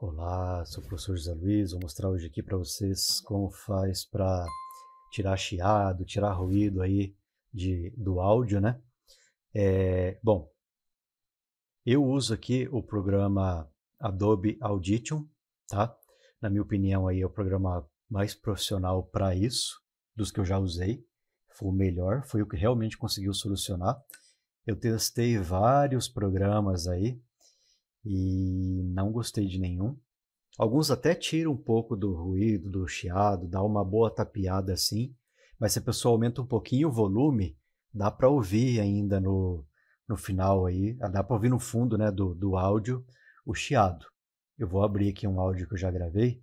Olá, sou o professor José Luiz. Vou mostrar hoje aqui para vocês como faz para tirar chiado, tirar ruído aí de, do áudio, né? É, bom, eu uso aqui o programa Adobe Audition, tá? Na minha opinião aí é o programa mais profissional para isso, dos que eu já usei. Foi o melhor, foi o que realmente conseguiu solucionar. Eu testei vários programas aí, e não gostei de nenhum. Alguns até tiram um pouco do ruído, do chiado, dá uma boa tapeada assim, mas se a pessoa aumenta um pouquinho o volume, dá para ouvir ainda no, no final aí, ah, dá para ouvir no fundo né, do, do áudio o chiado. Eu vou abrir aqui um áudio que eu já gravei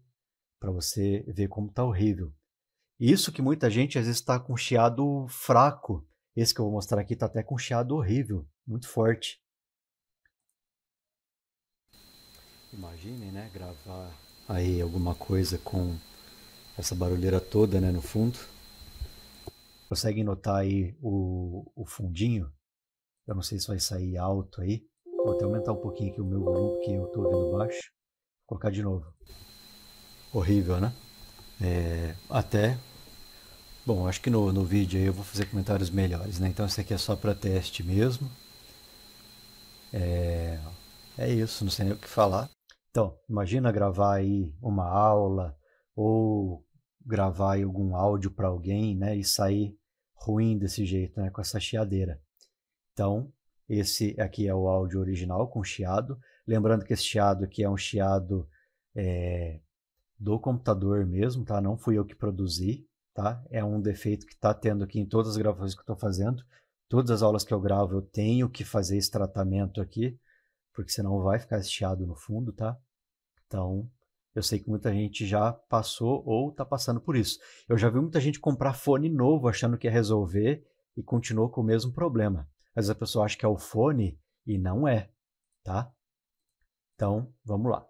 para você ver como tá horrível. Isso que muita gente às vezes está com chiado fraco. Esse que eu vou mostrar aqui está até com chiado horrível, muito forte. Imaginem, né? Gravar aí alguma coisa com essa barulheira toda, né? No fundo. Conseguem notar aí o, o fundinho? Eu não sei se vai sair alto aí. Vou até aumentar um pouquinho aqui o meu volume, porque eu estou ouvindo baixo. Vou colocar de novo. Horrível, né? É, até. Bom, acho que no, no vídeo aí eu vou fazer comentários melhores, né? Então isso aqui é só para teste mesmo. É, é isso, não sei nem o que falar. Então, imagina gravar aí uma aula ou gravar aí algum áudio para alguém, né, e sair ruim desse jeito, né, com essa chiadeira. Então, esse aqui é o áudio original com chiado. Lembrando que esse chiado aqui é um chiado é, do computador mesmo, tá? Não fui eu que produzi, tá? É um defeito que está tendo aqui em todas as gravações que estou fazendo. Todas as aulas que eu gravo, eu tenho que fazer esse tratamento aqui, porque senão vai ficar estiado no fundo, tá? Então, eu sei que muita gente já passou ou está passando por isso. Eu já vi muita gente comprar fone novo achando que ia resolver e continuou com o mesmo problema. Às vezes a pessoa acha que é o fone e não é, tá? Então, vamos lá.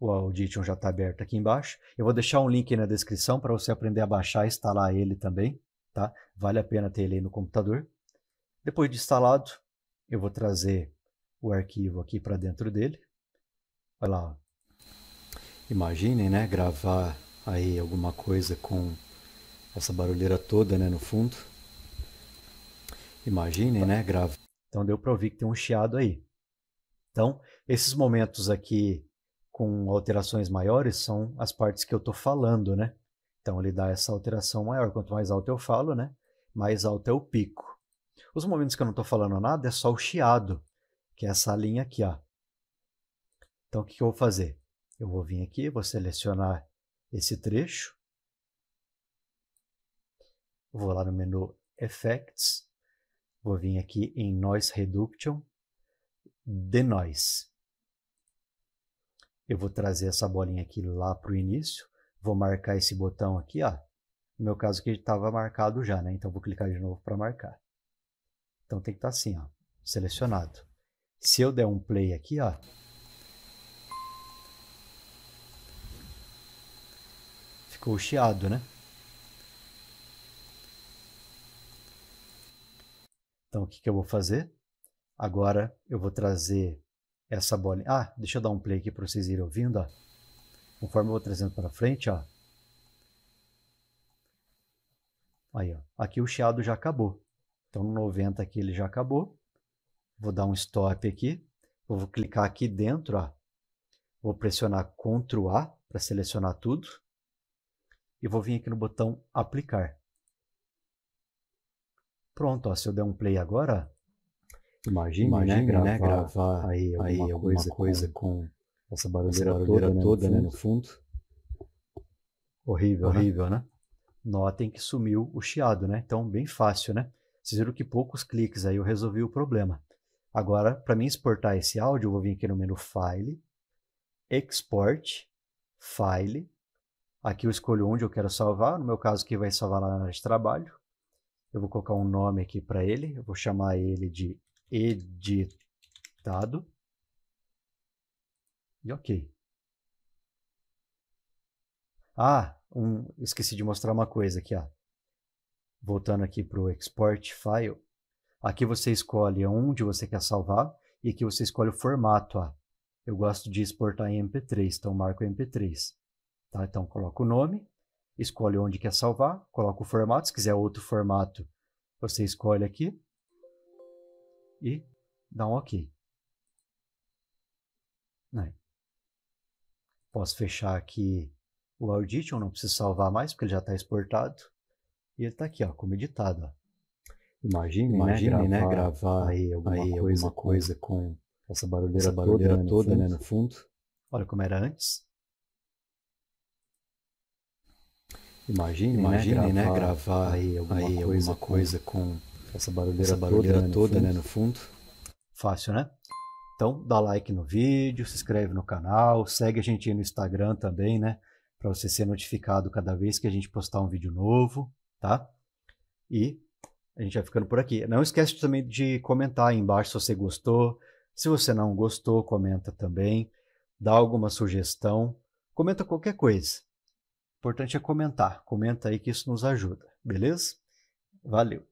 O Audition já está aberto aqui embaixo. Eu vou deixar um link aí na descrição para você aprender a baixar e instalar ele também, tá? Vale a pena ter ele aí no computador. Depois de instalado, eu vou trazer o arquivo aqui para dentro dele. vai lá. Imaginem, né, gravar aí alguma coisa com essa barulheira toda, né, no fundo. Imaginem, né, gravar. Então deu para ouvir que tem um chiado aí. Então, esses momentos aqui com alterações maiores são as partes que eu estou falando, né? Então ele dá essa alteração maior. Quanto mais alto eu falo, né, mais alto é o pico. Os momentos que eu não estou falando nada é só o chiado que é essa linha aqui, ó. Então, o que eu vou fazer? Eu vou vir aqui, vou selecionar esse trecho, vou lá no menu Effects, vou vir aqui em Noise Reduction, Denoise. Eu vou trazer essa bolinha aqui lá para o início, vou marcar esse botão aqui, ó. No meu caso que estava marcado já, né? Então vou clicar de novo para marcar. Então tem que estar tá assim, ó, selecionado. Se eu der um play aqui, ó. Ficou chiado, né? Então, o que, que eu vou fazer? Agora eu vou trazer essa bolinha. Ah, deixa eu dar um play aqui para vocês irem ouvindo. Ó. Conforme eu vou trazendo para frente, ó. Aí, ó. Aqui o chiado já acabou. Então, no 90 aqui ele já acabou. Vou dar um stop aqui. Eu vou clicar aqui dentro, ó. Vou pressionar Ctrl A para selecionar tudo. E vou vir aqui no botão aplicar. Pronto, ó, se eu der um play agora, imagine, né, imagine né, gravar, né, gravar aí alguma, aí, alguma coisa, coisa com, com, essa barulheira, essa barulheira toda, né, toda, né, no fundo. Horrível, horrível, né? né? Notem que sumiu o chiado, né? Então, bem fácil, né? Vocês viram que poucos cliques aí eu resolvi o problema. Agora, para mim exportar esse áudio, eu vou vir aqui no menu File, Export, File. Aqui eu escolho onde eu quero salvar, no meu caso aqui vai salvar lá na área de trabalho. Eu vou colocar um nome aqui para ele, eu vou chamar ele de editado. E ok. Ah, um, esqueci de mostrar uma coisa aqui. Ó. Voltando aqui para o Export File, Aqui você escolhe onde você quer salvar e aqui você escolhe o formato. Ah, eu gosto de exportar em MP3, então marco MP3. Tá? Então coloca o nome, escolhe onde quer salvar, coloca o formato. Se quiser outro formato, você escolhe aqui e dá um OK. Aí. Né? Posso fechar aqui o Audition, não preciso salvar mais porque ele já está exportado. E ele está aqui ó, como editado. Ó. Imagine, né, imagine né, gravar, né, gravar aí alguma, aí, coisa, alguma coisa com, com, essa barulheira, essa barulheira toda, né, toda né, no fundo. Olha como era antes. Imagine, né, imagine né, gravar, né, gravar aí alguma, aí, coisa, coisa com, com, essa barulheira, essa barulheira toda, toda né, no fundo. Fácil, né? Então dá like no vídeo, se inscreve no canal, segue a gente aí no Instagram também, né? Para você ser notificado cada vez que a gente postar um vídeo novo, tá? E a gente vai ficando por aqui. Não esquece também de comentar aí embaixo se você gostou. Se você não gostou, comenta também. Dá alguma sugestão. Comenta qualquer coisa. O importante é comentar. Comenta aí que isso nos ajuda, beleza? Valeu!